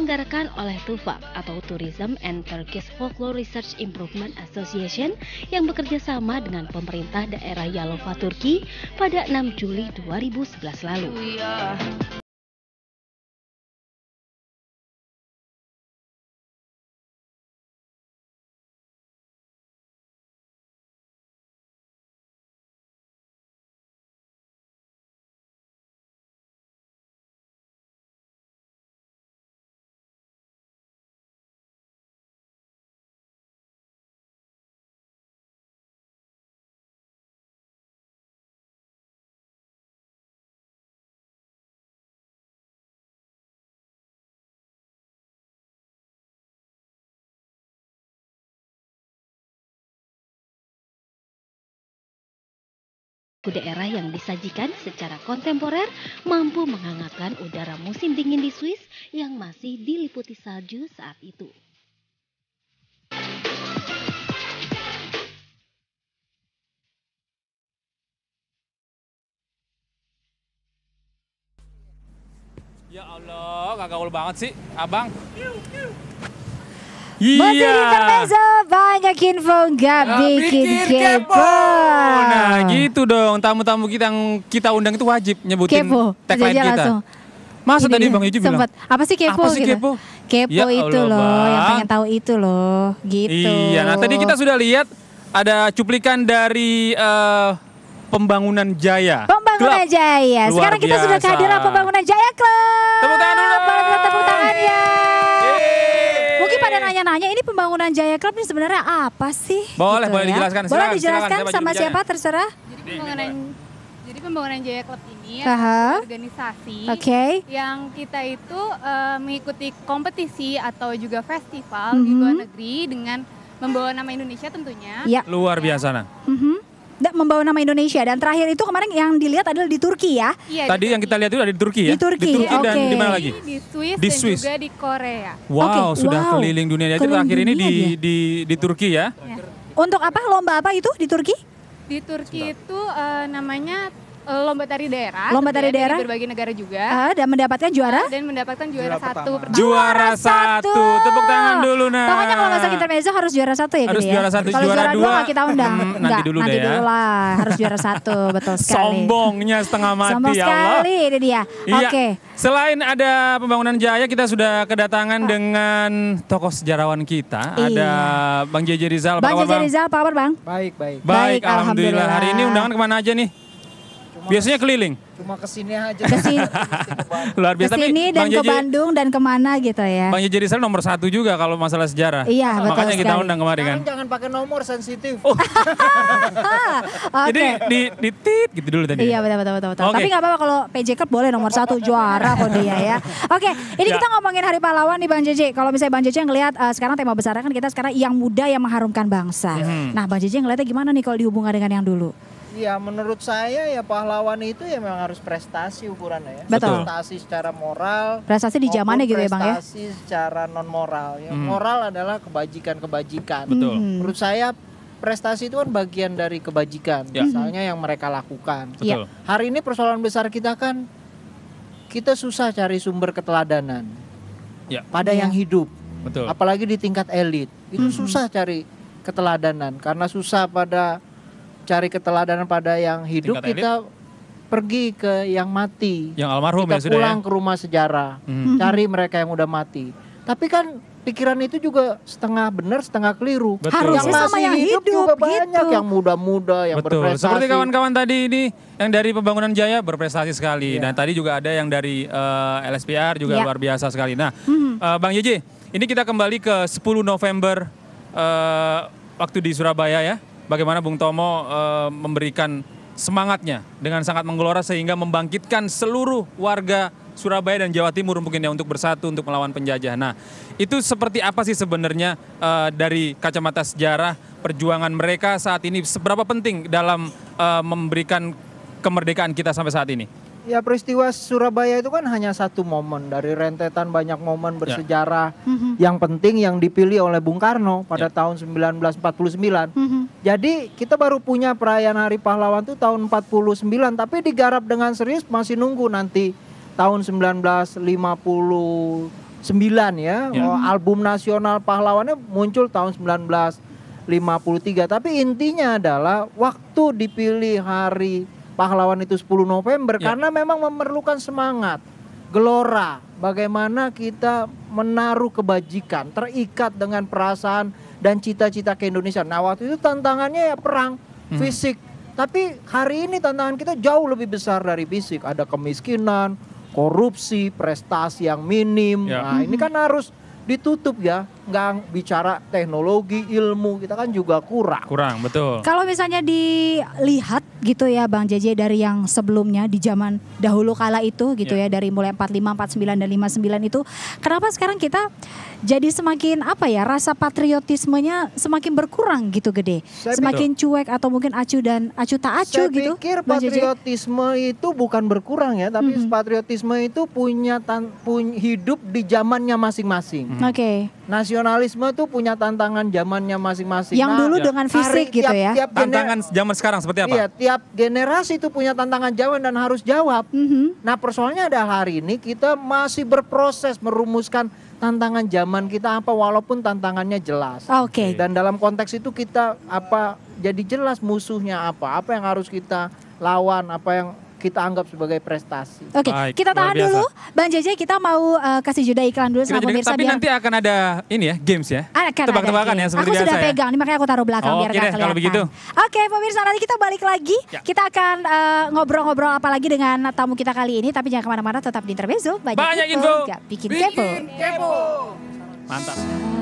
diselenggarakan oleh TUFAK atau Tourism and Turkish Folklore Research Improvement Association yang bekerja sama dengan pemerintah daerah Yalova Turki pada 6 Juli 2011 lalu. Oh iya. daerah yang disajikan secara kontemporer mampu menghangatkan udara musim dingin di Swiss yang masih diliputi salju saat itu. Ya Allah, kagak banget sih, abang. Iya. Bosir Intermezzo banyak info nggak bikin, kepo. Nah gitu dong tamu-tamu kita yang kita undang itu wajib nyebutin kepo. tagline kita. Langsung. Masa tadi Bang Yuji bilang? Apa sih kepo? Apa sih gitu? kepo? Kepo ya, itu Allah, loh, bang. yang pengen tahu itu loh, gitu. Iya, nah tadi kita sudah lihat ada cuplikan dari uh, Pembangunan Jaya. Pembangunan Club. Jaya. Sekarang kita sudah kehadiran Pembangunan Jaya Club. Jaya Club ini sebenarnya apa sih? Boleh, gitu boleh ya. dijelaskan. Silakan, boleh dijelaskan silakan, sama siapa terserah. Jadi pembangunan jadi pembangunan Jaya Club ini adalah organisasi okay. yang kita itu uh, mengikuti kompetisi atau juga festival mm -hmm. di mm-hmm. luar negeri dengan membawa nama Indonesia tentunya. Ya. Luar biasa nah. Mm -hmm membawa nama Indonesia dan terakhir itu kemarin yang dilihat adalah di Turki ya. Iya, Tadi di yang kita lihat itu ada di Turki ya. Di Turki, di Turki okay. di mana lagi? Di Swiss di dan juga di Korea. Wow, okay. sudah wow. keliling dunia. Jadi keliling terakhir dunia ini di, di di di Turki ya. ya. Untuk apa lomba apa itu di Turki? Di Turki Sudah. itu uh, namanya Eh, lomba tari daerah. Lomba tari daerah di berbagai negara juga. Uh, dan mendapatkan juara? Uh, dan mendapatkan juara, juara satu. Pertama. Juara satu. Tepuk tangan dulu nah. Pokoknya kalau masuk intermezzo harus juara satu ya. Harus gitu ya? juara satu. Kalau juara, dua nggak kita undang. nanti Enggak, dulu nanti deh ya. dulu lah. Harus juara satu betul sekali. Sombongnya setengah mati Sombong ya Allah. sekali ini dia. Iya, Oke. Okay. Selain ada pembangunan Jaya kita sudah kedatangan oh. dengan tokoh sejarawan kita. Iya. Ada Bang Jeje Rizal. Bang Jeje Rizal apa kabar Bang? Baik baik. Baik, alhamdulillah. Hari ini undangan kemana aja nih? Biasanya keliling? Cuma kesini aja. Kesini. Luar biasa. Kesini dan Bang ke Bandung dan kemana gitu ya. Bang Jeje Rizal nomor satu juga kalau masalah sejarah. Iya betul Makanya sekali. kita undang kemarin kan. Jangan, pakai nomor sensitif. Oh. okay. Jadi di, di tit gitu dulu tadi. Ya? Iya betul betul betul. betul. Okay. Tapi nggak apa-apa kalau PJ Cup boleh nomor satu juara kok dia ya. Oke okay, ini ya. kita ngomongin Hari Pahlawan nih Bang Jj. Kalau misalnya Bang yang ngelihat uh, sekarang tema besarnya kan kita sekarang yang muda yang mengharumkan bangsa. Hmm. Nah Bang Jj ngelihatnya gimana nih kalau dihubungkan dengan yang dulu? ya menurut saya ya pahlawan itu ya memang harus prestasi ukurannya ya. Betul. Prestasi secara moral. Prestasi di zamannya gitu ya Bang ya. Prestasi secara non moral ya. Hmm. Moral adalah kebajikan-kebajikan. Betul. Hmm. Menurut saya prestasi itu kan bagian dari kebajikan ya. misalnya yang mereka lakukan. Betul. Ya. Hari ini persoalan besar kita kan kita susah cari sumber keteladanan. Ya. Pada ya. yang hidup. Betul. Apalagi di tingkat elit. Itu hmm. susah cari keteladanan karena susah pada cari keteladanan pada yang hidup kita pergi ke yang mati. Yang almarhum kita ya sudah ya? pulang ya? ke rumah sejarah, hmm. hmm. cari mereka yang udah mati. Tapi kan pikiran itu juga setengah benar setengah keliru. Betul. Harusnya yang sama yang hidup, hidup juga gitu. banyak yang muda-muda yang Betul. berprestasi. Seperti kawan-kawan tadi ini yang dari Pembangunan Jaya berprestasi sekali yeah. dan tadi juga ada yang dari uh, eh, LSPR juga yeah. luar biasa sekali. Nah, hmm. uh, Bang Yeji ini kita kembali ke 10 November uh, waktu di Surabaya ya bagaimana Bung Tomo uh, memberikan semangatnya dengan sangat menggelora sehingga membangkitkan seluruh warga Surabaya dan Jawa Timur mungkin ya untuk bersatu untuk melawan penjajah. Nah, itu seperti apa sih sebenarnya uh, dari kacamata sejarah perjuangan mereka saat ini seberapa penting dalam uh, memberikan kemerdekaan kita sampai saat ini? ya peristiwa Surabaya itu kan hanya satu momen dari rentetan banyak momen ya. bersejarah ya. yang penting yang dipilih oleh Bung Karno pada ya. tahun 1949. Uh -huh. Jadi kita baru punya perayaan Hari Pahlawan itu tahun 49 tapi digarap dengan serius masih nunggu nanti tahun 1959 ya. ya. Oh, album nasional pahlawannya muncul tahun 1953 tapi intinya adalah waktu dipilih hari pahlawan itu 10 November ya. karena memang memerlukan semangat, gelora, bagaimana kita menaruh kebajikan, terikat dengan perasaan dan cita-cita ke Indonesia. Nah, waktu itu tantangannya ya perang hmm. fisik. Tapi hari ini tantangan kita jauh lebih besar dari fisik. Ada kemiskinan, korupsi, prestasi yang minim. Ya. Nah, ini kan harus ditutup ya nggak bicara teknologi ilmu kita kan juga kurang kurang betul kalau misalnya dilihat gitu ya Bang JJ dari yang sebelumnya di zaman dahulu kala itu gitu yeah. ya dari mulai 45, 49 dan 59 itu kenapa sekarang kita jadi semakin apa ya rasa patriotismenya semakin berkurang gitu gede. Saya semakin betul. cuek atau mungkin acu dan acu tak acu saya gitu. Saya pikir Bang patriotisme JJ. itu bukan berkurang ya tapi mm -hmm. patriotisme itu punya tan, punya hidup di zamannya masing-masing. Mm -hmm. Oke. Okay nasionalisme tuh punya tantangan zamannya masing-masing. Yang nah, dulu ya. dengan fisik hari, gitu ya. Tiap tantangan zaman sekarang seperti apa? Iya, tiap generasi itu punya tantangan zaman dan harus jawab. Mm -hmm. Nah, persoalannya ada hari ini kita masih berproses merumuskan tantangan zaman kita apa walaupun tantangannya jelas. Oke. Okay. Dan dalam konteks itu kita apa jadi jelas musuhnya apa, apa yang harus kita lawan, apa yang kita anggap sebagai prestasi. Oke, okay, kita tahan dulu. Bang JJ kita mau uh, kasih jeda iklan dulu sama pemirsa. Tapi biar... nanti akan ada ini ya, games ya. Ah, akan Tebak-tebakan ya aku biasa. Aku sudah ya. pegang, ini makanya aku taruh belakang oh, biar okay gak kelihatan. Oke, okay, pemirsa nanti kita balik lagi. Ya. Kita akan eh, ngobrol-ngobrol uh, apa lagi dengan tamu kita kali ini. Tapi jangan kemana-mana, tetap di Intermezzo. Banyak, Banyak info, info. Gak bikin, bikin kepo. kepo. Mantap.